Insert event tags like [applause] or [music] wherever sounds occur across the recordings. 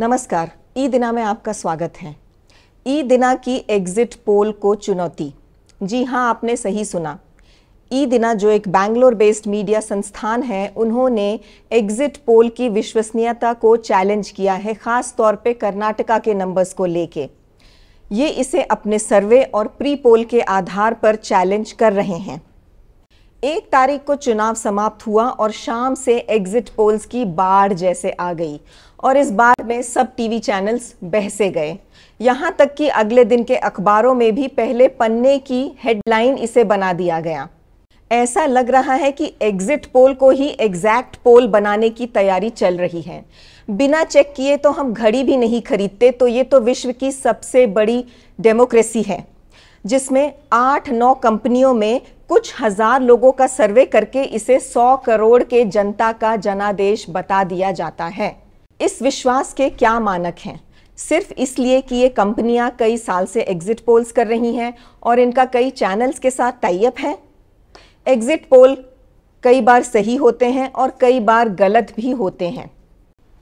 नमस्कार ई दिना में आपका स्वागत है ई दिना की एग्जिट पोल को चुनौती जी हाँ आपने सही सुना ई दिना जो एक बैंगलोर बेस्ड मीडिया संस्थान है उन्होंने एग्जिट पोल की विश्वसनीयता को चैलेंज किया है खास तौर पे कर्नाटका के नंबर्स को लेके ये इसे अपने सर्वे और प्री पोल के आधार पर चैलेंज कर रहे हैं एक तारीख को चुनाव समाप्त हुआ और शाम से एग्जिट पोल्स की बाढ़ जैसे आ गई और इस बार में सब टीवी चैनल्स बहसे गए यहाँ तक कि अगले दिन के अखबारों में भी पहले पन्ने की हेडलाइन इसे बना दिया गया ऐसा लग रहा है कि एग्जिट पोल को ही एग्जैक्ट पोल बनाने की तैयारी चल रही है बिना चेक किए तो हम घड़ी भी नहीं खरीदते तो ये तो विश्व की सबसे बड़ी डेमोक्रेसी है जिसमें आठ नौ कंपनियों में कुछ हजार लोगों का सर्वे करके इसे सौ करोड़ के जनता का जनादेश बता दिया जाता है इस विश्वास के क्या मानक हैं सिर्फ इसलिए कि ये कंपनियां कई साल से एग्जिट पोल्स कर रही हैं और इनका कई चैनल्स के साथ टाइप है एग्जिट पोल कई बार सही होते हैं और कई बार गलत भी होते हैं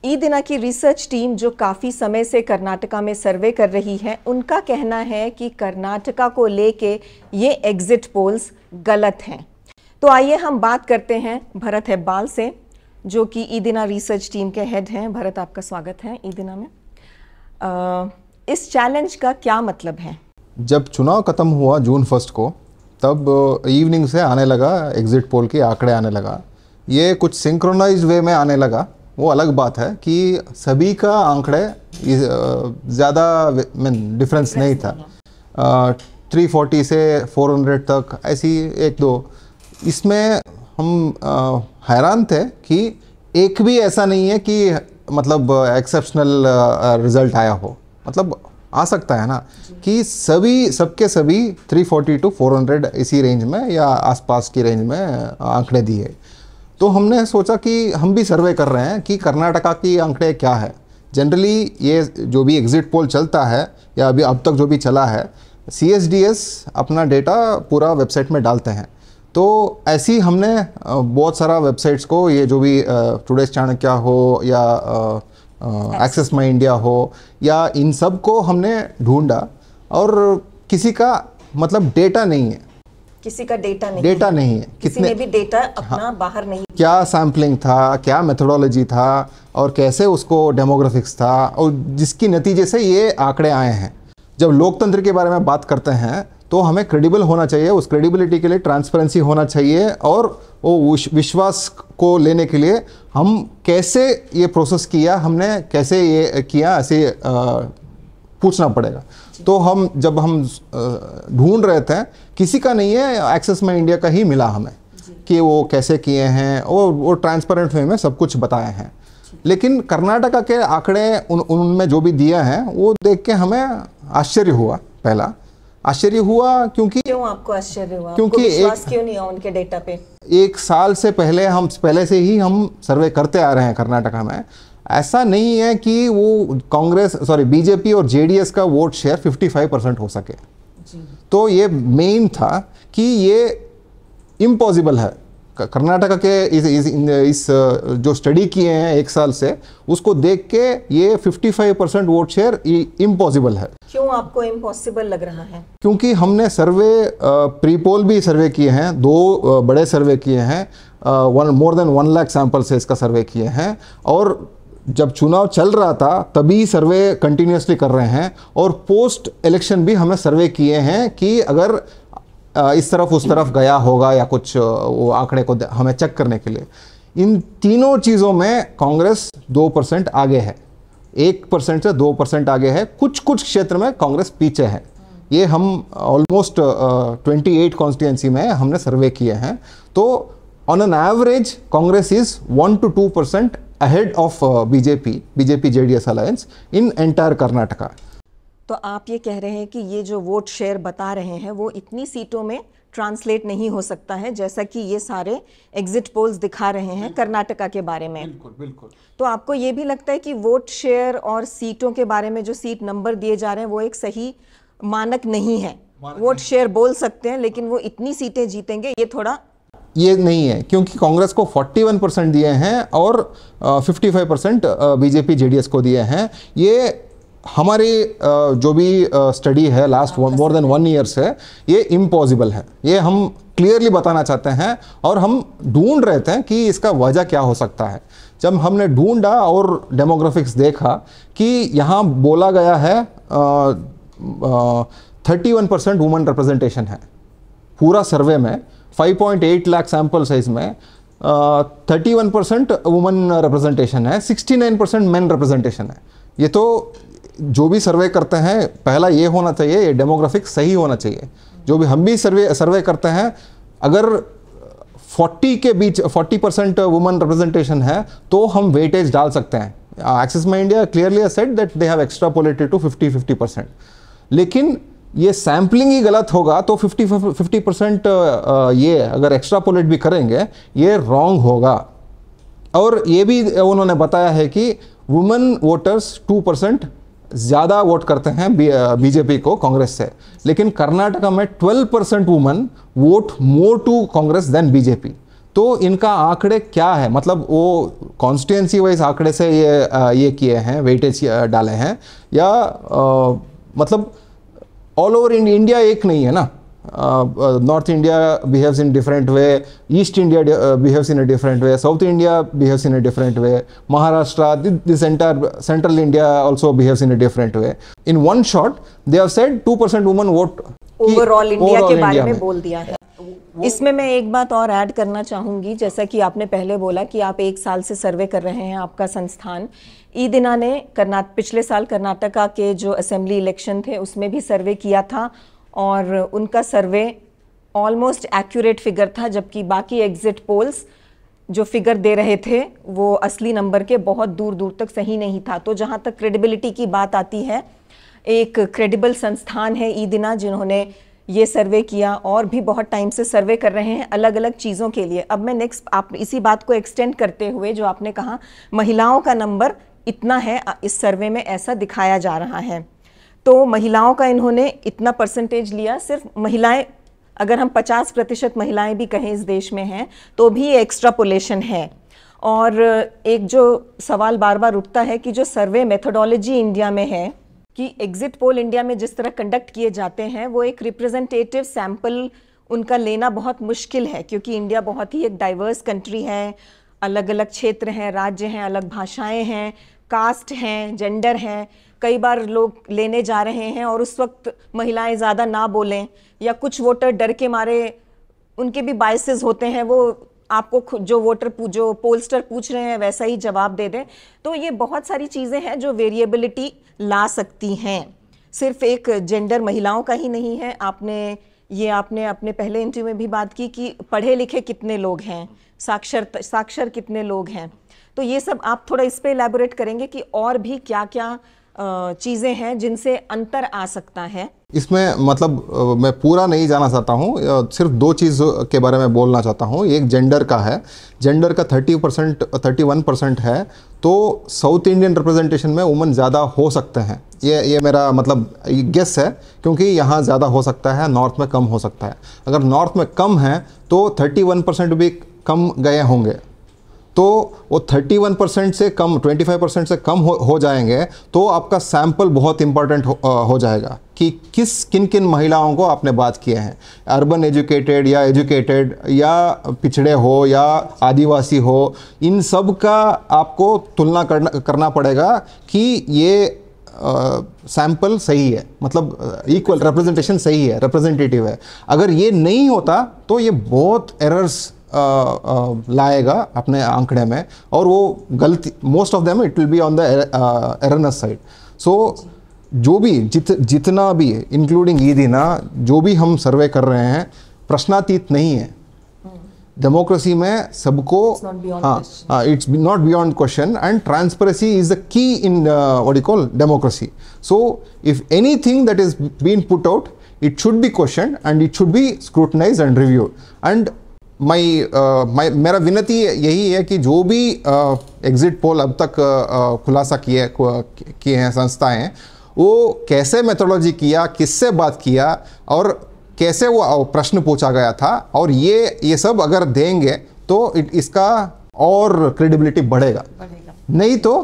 ई दिना की रिसर्च टीम जो काफ़ी समय से कर्नाटका में सर्वे कर रही है उनका कहना है कि कर्नाटका को लेके ये एग्जिट पोल्स गलत हैं तो आइए हम बात करते हैं भरत हेब्बाल से जो कि ईदिना रिसर्च टीम के हेड हैं भरत आपका स्वागत है ईदिना में आ, इस चैलेंज का क्या मतलब है जब चुनाव खत्म हुआ जून फर्स्ट को तब इवनिंग से आने लगा एग्जिट पोल के आंकड़े आने लगा ये कुछ सिंक्रोनाइज वे में आने लगा वो अलग बात है कि सभी का आंकड़े ज़्यादा मीन डिफरेंस नहीं था थ्री फोर्टी से फोर हंड्रेड तक ऐसी एक दो इसमें हम हैरान थे कि एक भी ऐसा नहीं है कि मतलब एक्सेप्शनल रिजल्ट uh, आया हो मतलब आ सकता है ना कि सभी सबके सभी 340 टू 400 इसी रेंज में या आसपास की रेंज में uh, आंकड़े दिए तो हमने सोचा कि हम भी सर्वे कर रहे हैं कि कर्नाटका की आंकड़े क्या है जनरली ये जो भी एग्ज़िट पोल चलता है या अभी अब तक जो भी चला है सी अपना डेटा पूरा वेबसाइट में डालते हैं तो ऐसी हमने बहुत सारा वेबसाइट्स को ये जो भी टुडेज चाणक्य हो या एक्सेस माई इंडिया हो या इन सब को हमने ढूंढा और किसी का मतलब डेटा नहीं है किसी का डेटा नहीं डेटा नहीं है किसी कितने ने भी डेटा हाँ। अपना हाँ, बाहर नहीं क्या सैम्पलिंग था क्या मेथोडोलॉजी था और कैसे उसको डेमोग्राफिक्स था और जिसकी नतीजे से ये आंकड़े आए हैं जब लोकतंत्र के बारे में बात करते हैं तो हमें क्रेडिबल होना चाहिए उस क्रेडिबिलिटी के लिए ट्रांसपेरेंसी होना चाहिए और वो विश्वास को लेने के लिए हम कैसे ये प्रोसेस किया हमने कैसे ये किया ऐसे पूछना पड़ेगा तो हम जब हम ढूंढ रहे थे किसी का नहीं है एक्सेस में इंडिया का ही मिला हमें कि वो कैसे किए हैं और वो ट्रांसपेरेंट वे में सब कुछ बताए हैं लेकिन कर्नाटका के आंकड़े उन उनमें जो भी दिया है वो देख के हमें आश्चर्य हुआ पहला आश्चर्य हुआ क्योंकि क्यों आपको आश्चर्य हुआ क्योंकि एक, क्यों नहीं उनके डेटा पे एक साल से पहले हम पहले से ही हम सर्वे करते आ रहे हैं कर्नाटका में ऐसा नहीं है कि वो कांग्रेस सॉरी बीजेपी और जेडीएस का वोट शेयर 55 परसेंट हो सके तो ये मेन था कि ये इम्पॉसिबल है कर्नाटका के इस इस, इस जो स्टडी किए हैं एक साल से उसको देख के ये 55 परसेंट वोट शेयर इम्पॉसिबल है क्यों आपको इम्पॉसिबल लग रहा है क्योंकि हमने सर्वे प्रीपोल भी सर्वे किए हैं दो बड़े सर्वे किए हैं one more than one lakh sample से इसका सर्वे किए हैं और जब चुनाव चल रहा था तभी सर्वे कंटिन्यूसली कर रहे हैं और पोस्ट इलेक्शन भी हमें सर्वे किए हैं कि अगर इस तरफ उस तरफ गया होगा या कुछ वो आंकड़े को हमें चेक करने के लिए इन तीनों चीज़ों में कांग्रेस दो परसेंट आगे है एक परसेंट से दो परसेंट आगे है कुछ कुछ क्षेत्र में कांग्रेस पीछे है ये हम ऑलमोस्ट ट्वेंटी एट कॉन्स्टिट्युएंसी में हमने सर्वे किए हैं तो on an average Congress is one two two percent ahead of BJP BJP JDS alliance in entire Karnataka तो आप ये कह रहे हैं कि ये जो वोट शेयर बता रहे हैं वो इतनी सीटों में ट्रांसलेट नहीं हो सकता है जैसा कि ये सारे एग्जिट पोल्स दिखा रहे हैं कर्नाटका के बारे में बिल्कुल बिल्कुल तो आपको ये भी लगता है कि वोट शेयर और सीटों के बारे में जो सीट नंबर दिए जा रहे हैं वो एक सही मानक नहीं है वोट शेयर बोल सकते हैं लेकिन वो इतनी सीटें जीतेंगे ये थोड़ा ये नहीं है क्योंकि कांग्रेस को 41 परसेंट दिए हैं और 55 परसेंट बीजेपी जेडीएस को दिए हैं ये हमारी जो भी स्टडी है last one more than one year से ये इम्पॉसिबल है ये हम क्लियरली बताना चाहते हैं और हम ढूंढ रहे थे कि इसका वजह क्या हो सकता है जब हमने ढूंढा और डेमोग्राफिक्स देखा कि यहाँ बोला गया है thirty one percent woman representation है पूरा सर्वे में 5.8 लाख सैंपल साइज में thirty one percent woman representation है 69 परसेंट मैन रिप्रेजेंटेशन है ये तो जो भी सर्वे करते हैं पहला ये होना चाहिए ये डेमोग्राफिक सही होना चाहिए जो भी हम भी सर्वे सर्वे करते हैं अगर 40 के बीच 40 परसेंट वुमन रिप्रेजेंटेशन है तो हम वेटेज डाल सकते हैं Axis My India clearly set that they have extrapolated to 50 50 percent लेकिन ये सैम्पलिंग ही गलत होगा तो 50 50 परसेंट ये अगर एक्स्ट्रा पोलेट भी करेंगे ये रॉन्ग होगा और ये भी उन्होंने बताया है कि वुमेन वोटर्स टू परसेंट ज़्यादा वोट करते हैं बीजेपी को कांग्रेस से लेकिन कर्नाटका में 12 percent woman vote more to Congress than BJP तो इनका आंकड़े क्या है मतलब वो कॉन्स्टिट्युएंसी वाइज आंकड़े से ये ये किए हैं वेटेज डाले हैं या आ, मतलब ऑल ओवर इंडिया एक नहीं है ना North India behaves in different way, East India behaves in a different way, South India behaves in a different way, Maharashtra, th this entire Central India also behaves in a different way. In one shot, they have said 2% women vote overall India के बारे में बोल दिया है इसमें मैं एक बात और ऐड करना चाहूँगी जैसा कि आपने पहले बोला कि आप एक साल से सर्वे कर रहे हैं आपका संस्थान ई दिना ने कर्नाट पिछले साल कर्नाटका के जो असेंबली इलेक्शन थे उसमें भी सर्वे किया था और उनका सर्वे ऑलमोस्ट एक्यूरेट फिगर था जबकि बाकी एग्जिट पोल्स जो फिगर दे रहे थे वो असली नंबर के बहुत दूर दूर तक सही नहीं था तो जहाँ तक क्रेडिबिलिटी की बात आती है एक क्रेडिबल संस्थान है ईदिना जिन्होंने ये सर्वे किया और भी बहुत टाइम से सर्वे कर रहे हैं अलग अलग चीज़ों के लिए अब मैं नेक्स्ट आप इसी बात को एक्सटेंड करते हुए जो आपने कहा महिलाओं का नंबर इतना है इस सर्वे में ऐसा दिखाया जा रहा है तो महिलाओं का इन्होंने इतना परसेंटेज लिया सिर्फ महिलाएं अगर हम 50 प्रतिशत महिलाएँ भी कहें इस देश में हैं तो भी एक्स्ट्रापोलेशन है और एक जो सवाल बार बार उठता है कि जो सर्वे मेथोडोलॉजी इंडिया में है कि एग्ज़िट पोल इंडिया में जिस तरह कंडक्ट किए जाते हैं वो एक रिप्रेजेंटेटिव सैम्पल उनका लेना बहुत मुश्किल है क्योंकि इंडिया बहुत ही एक डाइवर्स कंट्री है अलग अलग क्षेत्र हैं राज्य हैं अलग भाषाएं हैं कास्ट हैं जेंडर हैं कई बार लोग लेने जा रहे हैं और उस वक्त महिलाएं ज़्यादा ना बोलें या कुछ वोटर डर के मारे उनके भी बायसेस होते हैं वो आपको जो वोटर जो पोलस्टर पूछ रहे हैं वैसा ही जवाब दे दें तो ये बहुत सारी चीज़ें हैं जो वेरिएबिलिटी ला सकती हैं सिर्फ एक जेंडर महिलाओं का ही नहीं है आपने ये आपने अपने पहले इंटरव्यू में भी बात की कि पढ़े लिखे कितने लोग हैं साक्षर साक्षर कितने लोग हैं तो ये सब आप थोड़ा इस पर एलेबोरेट करेंगे कि और भी क्या क्या चीज़ें हैं जिनसे अंतर आ सकता है इसमें मतलब मैं पूरा नहीं जाना चाहता हूँ सिर्फ दो चीज़ के बारे में बोलना चाहता हूँ एक जेंडर का है जेंडर का thirty percent thirty one percent है तो साउथ इंडियन रिप्रेजेंटेशन में वुमन ज़्यादा हो सकते हैं ये ये मेरा मतलब गेस है क्योंकि यहाँ ज़्यादा हो सकता है नॉर्थ में कम हो सकता है अगर नॉर्थ में कम है तो थर्टी वन परसेंट भी कम गए होंगे तो वो 31 परसेंट से कम 25 परसेंट से कम हो, हो जाएंगे तो आपका सैंपल बहुत इंपॉर्टेंट हो, हो जाएगा कि किस किन किन महिलाओं को आपने बात किए हैं अर्बन एजुकेटेड या एजुकेटेड या पिछड़े हो या आदिवासी हो इन सब का आपको तुलना करना करना पड़ेगा कि ये सैंपल uh, सही है मतलब इक्वल रिप्रेजेंटेशन सही है रिप्रेजेंटेटिव है अगर ये नहीं होता तो ये बहुत एरर्स लाएगा अपने आंकड़े में और वो गलती most of them it will be on the erroneous side so जो भी जित जितना भी इंक्लूडिंग ये ना जो भी हम सर्वे कर रहे हैं प्रश्नातीत नहीं है डेमोक्रेसी में सबको हाँ it's not beyond question and transparency is the key in what you call democracy so if anything that is been put out it should be question and it should be scrutinize and review and my uh, मेरा विनती यही है कि जो भी exit uh, पोल अब तक uh, खुलासा किए किए हैं संस्थाएं वो कैसे मेथोडोलॉजी किया किससे बात किया और कैसे वो प्रश्न पूछा गया था और ये ये सब अगर देंगे तो इसका और क्रेडिबिलिटी बढ़ेगा नहीं तो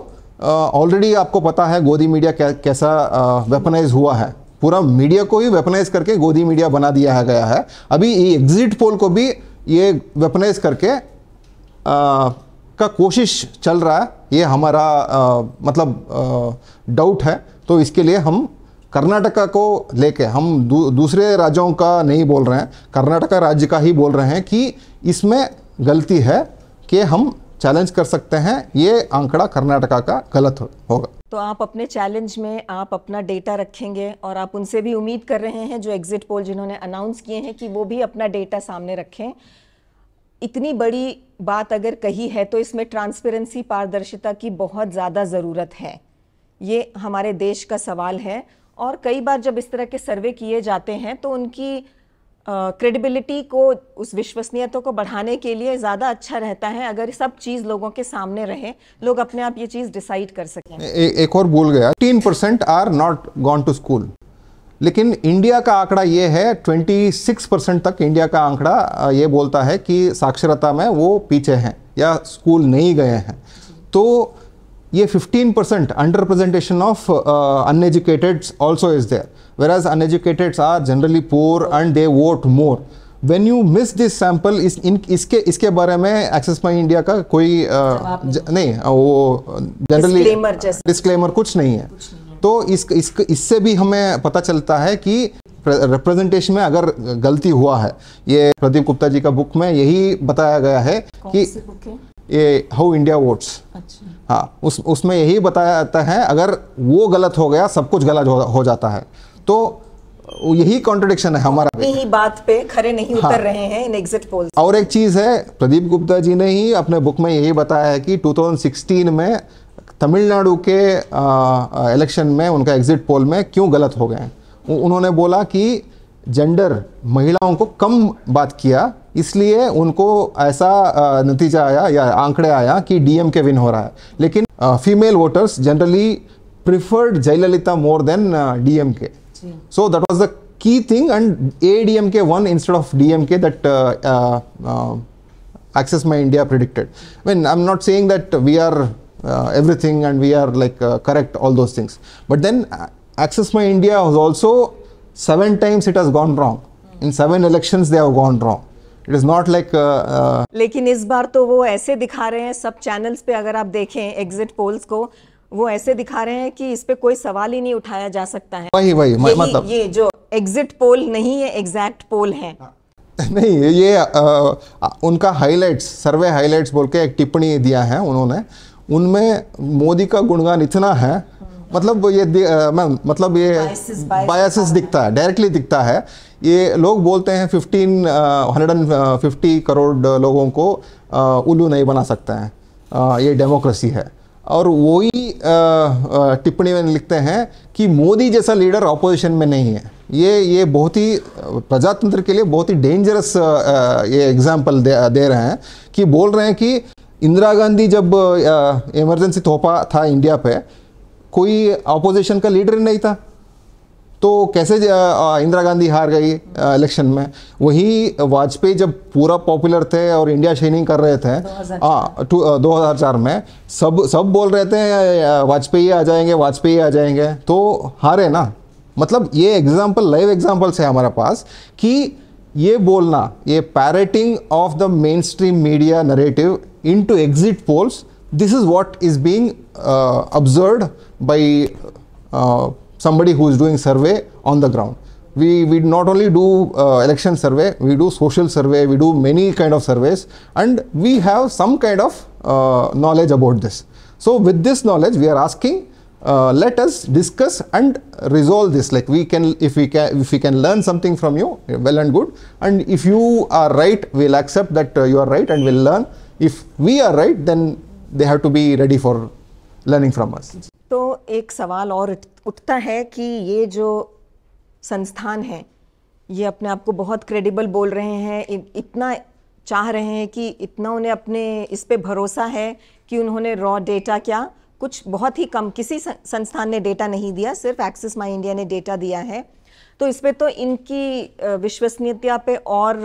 ऑलरेडी आपको पता है गोदी मीडिया कै, कैसा वेपनाइज हुआ है पूरा मीडिया को ही वेपनाइज करके गोदी मीडिया बना दिया गया है अभी एग्जिट पोल को भी ये वेपनाइज करके आ, का कोशिश चल रहा है ये हमारा आ, मतलब डाउट है तो इसके लिए हम कर्नाटका को लेके हम दू, दूसरे राज्यों का नहीं बोल रहे हैं कर्नाटका राज्य का ही बोल रहे हैं कि इसमें गलती है कि हम चैलेंज कर सकते हैं ये आंकड़ा कर्नाटका का गलत होगा तो आप अपने चैलेंज में आप अपना डेटा रखेंगे और आप उनसे भी उम्मीद कर रहे हैं जो एग्जिट पोल जिन्होंने अनाउंस किए हैं कि वो भी अपना डेटा सामने रखें इतनी बड़ी बात अगर कही है तो इसमें ट्रांसपेरेंसी पारदर्शिता की बहुत ज़्यादा ज़रूरत है ये हमारे देश का सवाल है और कई बार जब इस तरह के सर्वे किए जाते हैं तो उनकी क्रेडिबिलिटी uh, को उस विश्वसनीयता को बढ़ाने के लिए ज़्यादा अच्छा रहता है अगर सब चीज़ लोगों के सामने रहे लोग अपने आप ये चीज़ डिसाइड कर सकें एक और बोल गया तीन percent are not gone to school लेकिन इंडिया का आंकड़ा ये है 26 परसेंट तक इंडिया का आंकड़ा ये बोलता है कि साक्षरता में वो पीछे हैं या स्कूल नहीं गए हैं तो ये 15% percent under representation of uneducated also is there whereas uneducated are generally poor and they vote more when you miss this sample इसके इसके बारे में एक्सेस माई इंडिया का कोई आ, नहीं।, नहीं वो जनरली डिस्कलेमर कुछ नहीं है तो इस, इस इससे भी हमें पता चलता है कि रिप्रेजेंटेशन में अगर गलती हुआ है ये प्रदीप गुप्ता जी का बुक में यही बताया गया है कि ये हाउ इंडिया वोट्स हाँ उस उसमें यही बताया जाता है अगर वो गलत हो गया सब कुछ गलत हो, जाता है तो यही कॉन्ट्रोडिक्शन है हमारा ही बात पे खरे नहीं हाँ, रहे हैं इन एग्जिट पोल और एक चीज है प्रदीप गुप्ता जी ने ही अपने बुक में यही बताया है कि 2016 में तमिलनाडु के इलेक्शन में उनका एग्जिट पोल में क्यों गलत हो गए उन्होंने बोला कि जेंडर महिलाओं को कम बात किया इसलिए उनको ऐसा नतीजा आया या आंकड़े आया कि डीएम के विन हो रहा है लेकिन female voters generally preferred Jayalalithaa more than DMK so that was the key thing and ADMK one instead of DMK that Axis My India predicted mean I am not saying that we are everything and we are like correct all those things but then Axis My India also seven times it has gone wrong. In seven elections, they have gone wrong. It is not like लेकिन इस बार तो वो ऐसे दिखा रहे हैं सब channels पे अगर आप देखें एग्जिट पोल्स को वो ऐसे दिखा रहे हैं कि इस पे कोई सवाल ही नहीं उठाया जा सकता है वही वही यही, मतलब ये जो एग्जिट पोल नहीं है एग्जैक्ट पोल है [laughs] नहीं ये आ, उनका हाइलाइट्स सर्वे हाइलाइट्स बोल के एक टिप्पणी दिया है उन्होंने उनमें मोदी का गुणगान इतना है मतलब, मतलब ये मैम मतलब ये बायसेस दिखता है डायरेक्टली दिखता है ये लोग बोलते हैं fifteen hundred and fifty crore लोगों को उल्लू नहीं बना सकते हैं ये डेमोक्रेसी है और वही टिप्पणी में लिखते हैं कि मोदी जैसा लीडर अपोजिशन में नहीं है ये ये बहुत ही प्रजातंत्र के लिए बहुत ही डेंजरस ये एग्जाम्पल दे, दे रहे हैं कि बोल रहे हैं कि इंदिरा गांधी जब इमरजेंसी थोपा था इंडिया पे कोई अपोजिशन का लीडर नहीं था तो कैसे इंदिरा गांधी हार गई इलेक्शन में वही वाजपेयी जब पूरा पॉपुलर थे और इंडिया शाइनिंग कर रहे थे हाँ, दो हज़ार चार में सब सब बोल रहे थे वाजपेयी आ जाएंगे वाजपेयी आ जाएंगे तो हारे ना मतलब ये एग्जाम्पल लाइव एग्जाम्पल्स है हमारे पास कि ये बोलना ये parroting of the mainstream media narrative into exit polls this is what is being uh, observed by uh, somebody who is doing survey on the ground. We, we not only do uh, election survey, we do social survey, we do many kind of surveys and we have some kind of uh, knowledge about this. So with this knowledge we are asking uh, let us discuss and resolve this like we can if we can if we can learn something from you well and good and if you are right we'll accept that uh, you are right and we'll learn if we are right then they have to be ready for learning from us तो एक सवाल और उठता है कि ये जो संस्थान है ये अपने आप को बहुत क्रेडिबल बोल रहे हैं इतना चाह रहे हैं कि इतना उन्हें अपने इस पे भरोसा है कि उन्होंने रॉ डेटा क्या कुछ बहुत ही कम किसी संस्थान ने डेटा नहीं दिया सिर्फ एक्सिस माई इंडिया ने डेटा दिया है तो इसमें तो इनकी विश्वसनीयता पे और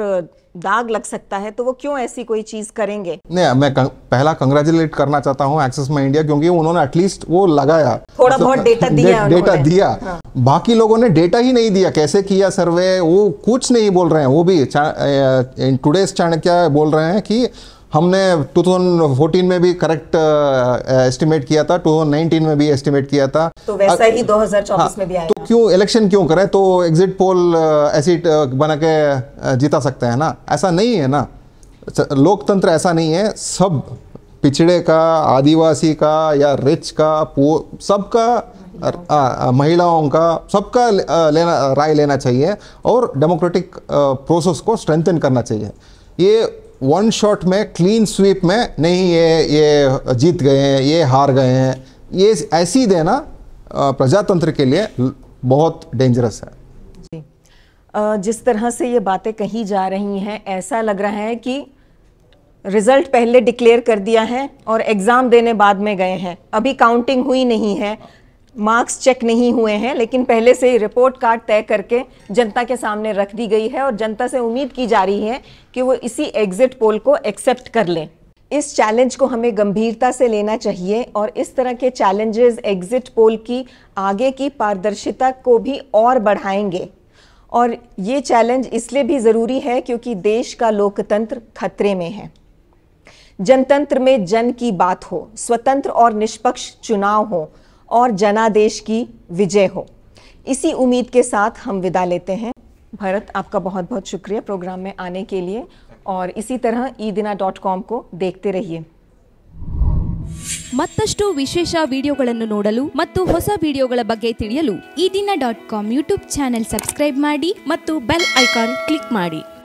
दाग लग सकता है तो वो क्यों ऐसी कोई चीज करेंगे नहीं मैं कं, पहला कंग्रेचुलेट करना चाहता हूँ एक्सेस माई इंडिया क्योंकि उन्होंने एटलीस्ट वो लगाया थोड़ा मतलब बहुत डेटा दिया डेटा दे, दिया हाँ। बाकी लोगों ने डेटा ही नहीं दिया कैसे किया सर्वे वो कुछ नहीं बोल रहे हैं वो भी टुडेज चाणक्य बोल रहे हैं कि हमने 2014 में भी करेक्ट एस्टिमेट uh, uh, किया था 2019 में भी एस्टिमेट किया था तो वैसा ही 2024 हाँ, में भी आया तो क्यों इलेक्शन क्यों करें तो एग्जिट पोल uh, ऐसी बना के जीता सकते हैं ना ऐसा नहीं है ना लोकतंत्र ऐसा नहीं है सब पिछड़े का आदिवासी का या रिच का सबका महिलाओं का सबका लेना राय लेना चाहिए और डेमोक्रेटिक प्रोसेस को स्ट्रेंथन करना चाहिए ये वन शॉट में क्लीन स्वीप में नहीं ये ये जीत गए हैं ये हार गए हैं ये ऐसी देना प्रजातंत्र के लिए बहुत डेंजरस है जी जिस तरह से ये बातें कही जा रही हैं ऐसा लग रहा है कि रिजल्ट पहले डिक्लेयर कर दिया है और एग्ज़ाम देने बाद में गए हैं अभी काउंटिंग हुई नहीं है मार्क्स चेक नहीं हुए हैं लेकिन पहले से ही रिपोर्ट कार्ड तय करके जनता के सामने रख दी गई है और जनता से उम्मीद की जा रही है कि वो इसी एग्जिट पोल को एक्सेप्ट कर लें इस चैलेंज को हमें गंभीरता से लेना चाहिए और इस तरह के चैलेंजेस एग्जिट पोल की आगे की पारदर्शिता को भी और बढ़ाएंगे और ये चैलेंज इसलिए भी ज़रूरी है क्योंकि देश का लोकतंत्र खतरे में है जनतंत्र में जन की बात हो स्वतंत्र और निष्पक्ष चुनाव हो और जनादेश की विजय हो इसी उम्मीद के साथ हम विदा लेते हैं भरत आपका बहुत बहुत शुक्रिया प्रोग्राम में आने के लिए और इसी तरह ई e को देखते रहिए मतु विशेष वीडियो नोड़ वीडियो बेहतर डाट काम यूट्यूब चानल सब्रैबी बेल क्ली